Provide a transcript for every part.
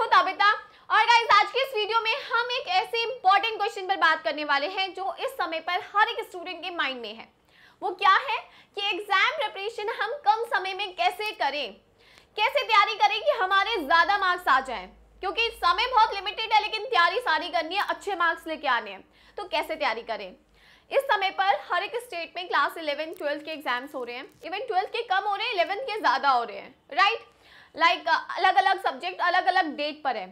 हूं ताबिता और गाइज आज के इस वीडियो में हम एक ऐसे इंपॉर्टेंट क्वेश्चन पर बात करने वाले हैं जो इस समय पर हर एक स्टूडेंट के माइंड में है वो क्या है कि एग्जाम प्रिपरेशन हम कम समय में कैसे करें कैसे तैयारी करें कि हमारे ज़्यादा मार्क्स आ जाएं क्योंकि समय बहुत लिमिटेड है लेकिन तैयारी सारी करनी है अच्छे मार्क्स लेके आने हैं तो कैसे तैयारी करें इस समय पर हर एक स्टेट में क्लास इलेवन ट्वेल्थ के एग्जाम्स हो रहे हैं इवन ट्वेल्थ के कम हो रहे हैं इलेवन के ज़्यादा हो रहे हैं राइट right? लाइक अलग अलग सब्जेक्ट अलग अलग डेट पर है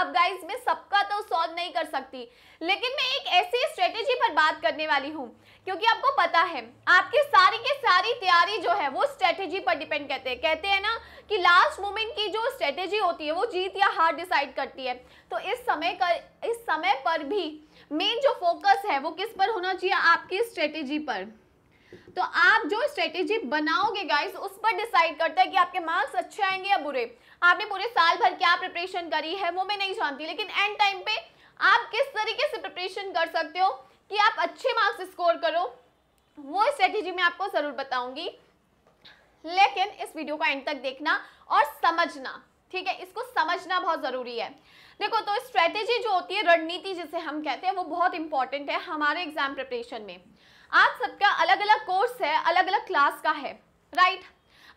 अब गाइस मैं सबका तो सॉल्व नहीं कर सकती लेकिन मैं एक ऐसी स्ट्रेटेजी पर बात करने वाली हूँ क्योंकि आपको पता है आपकी सारी की सारी तैयारी जो है वो स्ट्रेटेजी पर डिपेंड करते हैं कहते हैं ना कि लास्ट मोमेंट की जो स्ट्रेटेजी होती है वो जीत या हार डिसाइड करती है तो इस समय कर इस समय पर भी मेन जो फोकस है वो किस पर होना चाहिए आपकी स्ट्रेटेजी पर तो आप जो स्ट्रेटेजी बनाओगे गाइस उस पर डिसाइड करता है कि आपके मार्क्स अच्छे आएंगे या बुरे आपने पूरे साल भर क्या प्रिपरेशन करी है वो मैं नहीं जानती लेकिन एंड टाइम पे आप किस तरीके से प्रिपरेशन कर सकते हो कि आप अच्छे मार्क्स स्कोर करो वो स्ट्रेटेजी मैं आपको ज़रूर बताऊंगी लेकिन इस वीडियो को एंड तक देखना और समझना ठीक है इसको समझना बहुत ज़रूरी है देखो तो स्ट्रेटेजी जो होती है रणनीति जिसे हम कहते हैं वो बहुत इंपॉर्टेंट है हमारे एग्जाम प्रिपरेशन में आप सबका अलग अलग कोर्स है अलग अलग क्लास का है राइट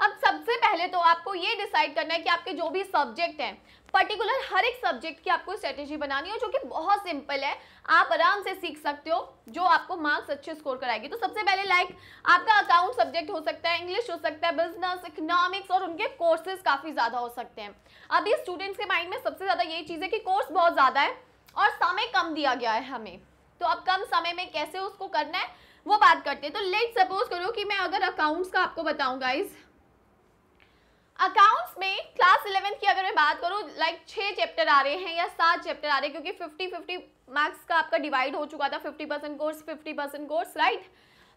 अब सबसे पहले तो आपको ये डिसाइड करना है कि आपके जो भी सब्जेक्ट हैं पर्टिकुलर हर एक सब्जेक्ट की आपको स्ट्रेटेजी बनानी हो जो कि बहुत सिंपल है आप आराम से सीख सकते हो जो आपको मार्क्स अच्छे स्कोर कराएगी तो सबसे पहले लाइक आपका अकाउंट सब्जेक्ट हो सकता है इंग्लिश हो सकता है बिजनेस इकोनॉमिक्स और उनके कोर्सेज काफ़ी ज़्यादा हो सकते हैं अभी स्टूडेंट्स के माइंड में सबसे ज़्यादा यही चीज़ है कि कोर्स बहुत ज़्यादा है और समय कम दिया गया है हमें तो अब कम समय में कैसे उसको करना है वो बात करते हैं तो लेट सपोज करो कि मैं अगर अकाउंट्स का आपको बताऊं गाइज अकाउंट्स में क्लास इलेवेंथ की अगर मैं बात करूँ लाइक छः चैप्टर आ रहे हैं या सात चैप्टर आ रहे हैं क्योंकि फिफ्टी फिफ्टी मार्क्स का आपका डिवाइड हो चुका था fifty percent course fifty percent course right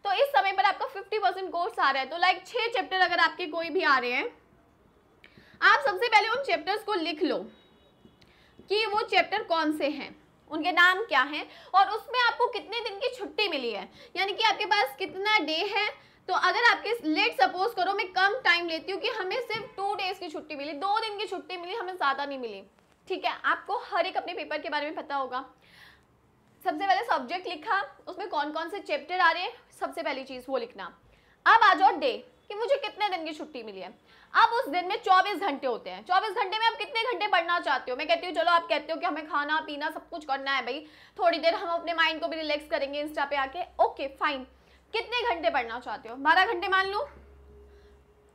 तो इस समय पर आपका फिफ्टी परसेंट कोर्स आ रहा है तो लाइक छः चैप्टर अगर आपके कोई भी आ रहे हैं आप सबसे पहले उन चैप्टर्स को लिख लो कि वो चैप्टर कौन से हैं उनके नाम क्या हैं और उसमें आपको कितने दिन की छुट्टी मिली है यानी कि आपके पास कितना डे है तो अगर आपके लेट सपोज करो मैं कम टाइम लेती हूँ कि हमें सिर्फ टू डेज की छुट्टी मिली दो दिन की छुट्टी मिली हमें ज़्यादा नहीं मिली ठीक है आपको हर एक अपने पेपर के बारे में पता होगा सबसे पहले सब्जेक्ट लिखा उसमें कौन कौन से चैप्टर आ रहे हैं सबसे पहली चीज़ वो लिखना अब आ जाओ डे कि मुझे कितने दिन की छुट्टी मिली है अब उस दिन में 24 घंटे होते हैं 24 घंटे में आप कितने घंटे पढ़ना चाहते हो मैं कहती हूँ चलो आप कहते हो कि हमें खाना पीना सब कुछ करना है भाई थोड़ी देर हम अपने माइंड को भी रिलैक्स करेंगे इंस्टा पे आके ओके फाइन कितने घंटे पढ़ना चाहते हो बारह घंटे मान लो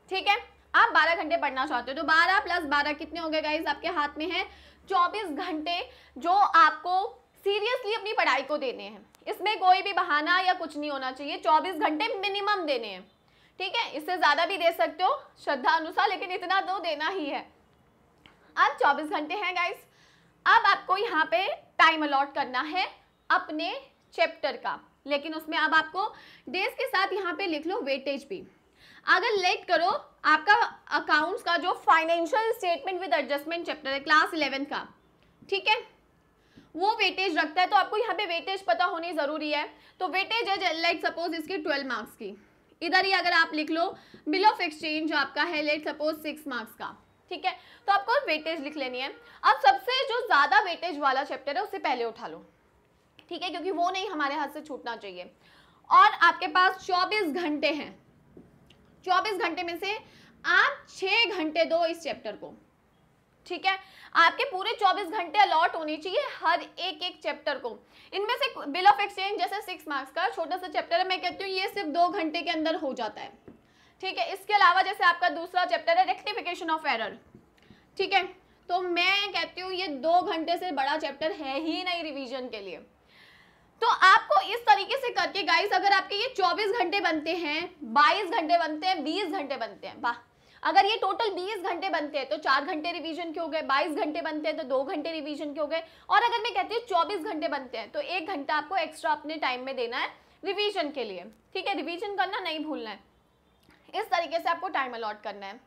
ठीक है आप बारह घंटे पढ़ना चाहते हो तो बारह प्लस बारह कितने हो गए गाइज आपके हाथ में है चौबीस घंटे जो आपको सीरियसली अपनी पढ़ाई को देने हैं इसमें कोई भी बहाना या कुछ नहीं होना चाहिए चौबीस घंटे मिनिमम देने हैं ठीक है इससे ज़्यादा भी दे सकते हो श्रद्धा अनुसार लेकिन इतना तो देना ही है अब 24 घंटे हैं गाइस अब आपको यहाँ पे टाइम अलॉट करना है अपने चैप्टर का लेकिन उसमें अब आपको डेज के साथ यहाँ पे लिख लो वेटेज भी अगर लेट करो आपका अकाउंट्स का जो financial statement with adjustment chapter है क्लास इलेवन का ठीक है वो वेटेज रखता है तो आपको यहाँ पे वेटेज पता होनी ज़रूरी है तो वेटेज है लाइक सपोज इसकी ट्वेल्व मार्क्स की इधर ही अगर आप लिख लो बिल ऑफ एक्सचेंज आपका है लेट सपोज सिक्स मार्क्स का ठीक है तो आपको वेटेज लिख लेनी है अब सबसे जो ज़्यादा वेटेज वाला चैप्टर है उससे पहले उठा लो ठीक है क्योंकि वो नहीं हमारे हाथ से छूटना चाहिए और आपके पास 24 घंटे हैं 24 घंटे में से आप 6 घंटे दो इस चैप्टर को ठीक है आपके पूरे 24 घंटे अलॉट होने चाहिए हर एक एक चैप्टर को इनमें से बिल ऑफ एक्सचेंज जैसे सिक्स मार्क्स का छोटा सा चैप्टर है मैं कहती हूँ ये सिर्फ दो घंटे के अंदर हो जाता है ठीक है इसके अलावा जैसे आपका दूसरा चैप्टर है रेक्टिफिकेशन ऑफ एरर ठीक है तो मैं कहती हूँ ये दो घंटे से बड़ा चैप्टर है ही नहीं रिविजन के लिए तो आपको इस तरीके से करके गाइस अगर आपके ये 24 घंटे बनते हैं 22 घंटे बनते हैं 20 घंटे बनते हैं वाह अगर ये टोटल 20 घंटे बनते हैं तो चार घंटे रिवीजन के हो गए 22 घंटे बनते हैं तो दो घंटे रिवीजन के हो गए और अगर मैं कहती हूँ चौबीस घंटे बनते हैं तो एक घंटा आपको एक्स्ट्रा अपने टाइम में देना है रिविजन के लिए ठीक है रिविज़न करना नहीं भूलना है इस तरीके से आपको टाइम अलॉट करना है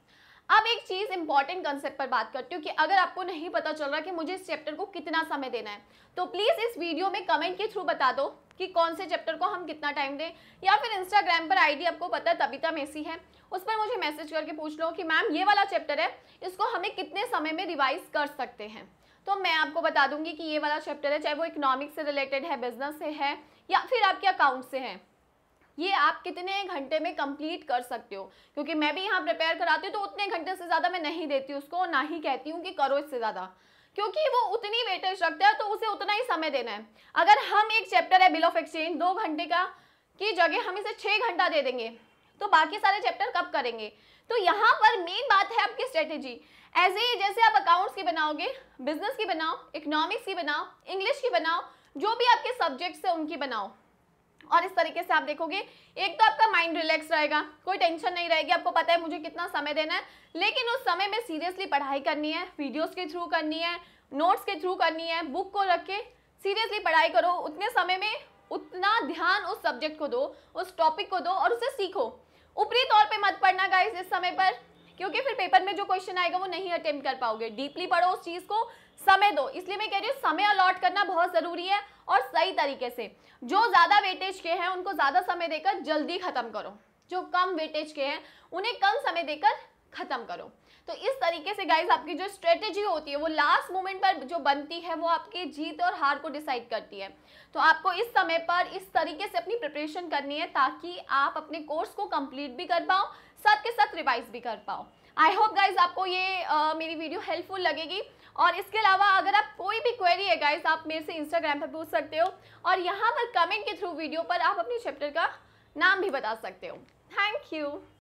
अब एक चीज इंपॉर्टेंट कंसेप्ट पर बात करती हूँ कि अगर आपको नहीं पता चल रहा कि मुझे इस चैप्टर को कितना समय देना है तो प्लीज इस वीडियो में कमेंट के थ्रू बता दो कि कौन से चैप्टर को हम कितना टाइम दें या फिर इंस्टाग्राम पर आईडी आपको पता है तबिता तो मेसी है उस पर मुझे मैसेज करके पूछ लो कि मैम ये वाला चैप्टर है इसको हमें कितने समय में रिवाइज कर सकते हैं तो मैं आपको बता दूंगी कि ये वाला चैप्टर है चाहे वो इकोनॉमिक्स से रिलेटेड है बिजनेस से है या फिर आपके अकाउंट से है ये आप कितने घंटे में कंप्लीट कर सकते हो क्योंकि मैं भी यहाँ प्रिपेयर कराती हूँ तो उतने घंटे से ज़्यादा मैं नहीं देती हूँ उसको ना ही कहती हूँ कि करो इससे ज़्यादा क्योंकि वो उतनी वेटेज रखता है तो उसे उतना ही समय देना है अगर हम एक चैप्टर है बिल ऑफ एक्सचेंज दो घंटे का की जगह हम इसे छः घंटा दे देंगे तो बाकी सारे चैप्टर कब करेंगे तो यहाँ पर मेन बात है आपकी स्ट्रेटेजी ऐसे ही जैसे आप अकाउंट्स की बनाओगे बिजनेस की बनाओ इकोनॉमिक्स की बनाओ इंग्लिश की बनाओ जो भी आपके सब्जेक्ट्स है उनकी बनाओ और इस तरीके से आप देखोगे एक तो आपका माइंड रिलैक्स रहेगा कोई टेंशन नहीं रहेगी आपको पता है मुझे कितना समय देना है लेकिन उस समय में सीरियसली पढ़ाई करनी है वीडियोस के थ्रू करनी है नोट्स के थ्रू करनी है बुक को रख के सीरियसली पढ़ाई करो उतने समय में उतना ध्यान उस सब्जेक्ट को दो उस टॉपिक को दो और उसे सीखो ऊपरी तौर पर मत पढ़ना गाइज इस समय पर क्योंकि फिर पेपर में जो क्वेश्चन आएगा वो नहीं अटेम्प्ट कर पाओगे डीपली पढ़ो उस चीज़ को समय दो इसलिए मैं कह रही हूँ समय अलॉट करना बहुत ज़रूरी है और सही तरीके से जो ज़्यादा वेटेज के हैं उनको ज़्यादा समय देकर जल्दी ख़त्म करो जो कम वेटेज के हैं उन्हें कम समय देकर ख़त्म करो तो इस तरीके से गाइज आपकी जो स्ट्रेटेजी होती है वो लास्ट मोमेंट पर जो बनती है वो आपकी जीत और हार को डिसाइड करती है तो आपको इस समय पर इस तरीके से अपनी प्रिपरेशन करनी है ताकि आप अपने कोर्स को कंप्लीट भी कर पाओ साथ के साथ रिवाइज भी कर पाओ आई होप गाइज आपको ये आ, मेरी वीडियो हेल्पफुल लगेगी और इसके अलावा अगर आप कोई भी क्वेरी है गाइज आप मेरे से इंस्टाग्राम पर पूछ सकते हो और यहाँ पर कमेंट के थ्रू वीडियो पर आप अपने चैप्टर का नाम भी बता सकते हो थैंक यू